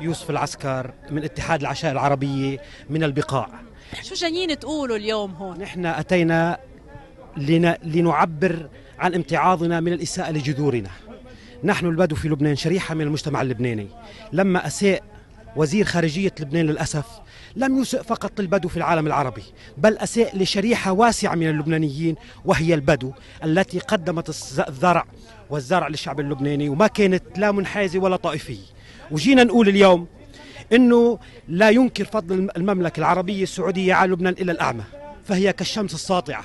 يوسف العسكر من اتحاد العشاء العربية من البقاع شو جايين تقولوا اليوم هون؟ نحن أتينا لن... لنعبر عن امتعاضنا من الإساءة لجذورنا نحن البدو في لبنان شريحة من المجتمع اللبناني لما أساء وزير خارجية لبنان للأسف لم يسئ فقط للبدو في العالم العربي بل أساء لشريحة واسعة من اللبنانيين وهي البدو التي قدمت الزرع والزرع للشعب اللبناني وما كانت لا منحازة ولا طائفية وجينا نقول اليوم انه لا ينكر فضل المملكه العربيه السعوديه على لبنان الا الاعمى فهي كالشمس الساطعه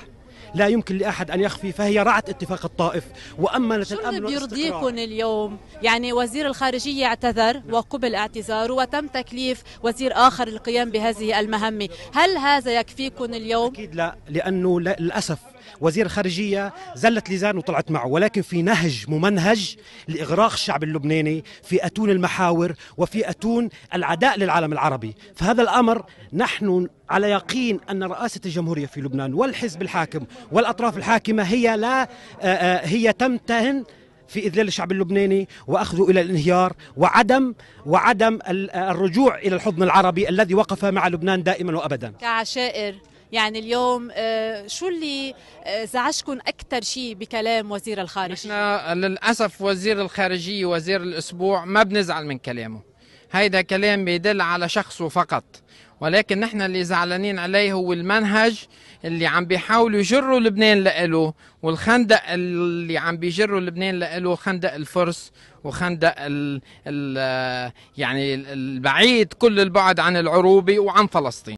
لا يمكن لاحد ان يخفي فهي رعت اتفاق الطائف وامنت الامن شو يرضيكم اليوم يعني وزير الخارجيه اعتذر وقبل اعتذاره وتم تكليف وزير اخر للقيام بهذه المهمه هل هذا يكفيكم اليوم اكيد لا لانه للاسف وزير خارجية زلت لزان وطلعت معه ولكن في نهج ممنهج لإغراق الشعب اللبناني في أتون المحاور وفي أتون العداء للعالم العربي فهذا الأمر نحن على يقين أن رئاسة الجمهورية في لبنان والحزب الحاكم والأطراف الحاكمة هي لا آه، آه، هي تمتهن في اذلال الشعب اللبناني واخذه الى الانهيار وعدم وعدم الرجوع الى الحضن العربي الذي وقف مع لبنان دائما وابدا كعشائر يعني اليوم آه، شو اللي آه، زعجكم اكثر شيء بكلام وزير الخارجيه نحن للاسف وزير الخارجيه وزير الاسبوع ما بنزعل من كلامه هيدا كلام بيدل على شخصه فقط ولكن نحن اللي زعلانين عليه هو المنهج اللي عم بيحاولوا يجروا لبنان لإله والخندق اللي عم بيجروا لبنان لإله خندق الفرس وخندق ال ال آه، يعني البعيد كل البعد عن العروبة وعن فلسطين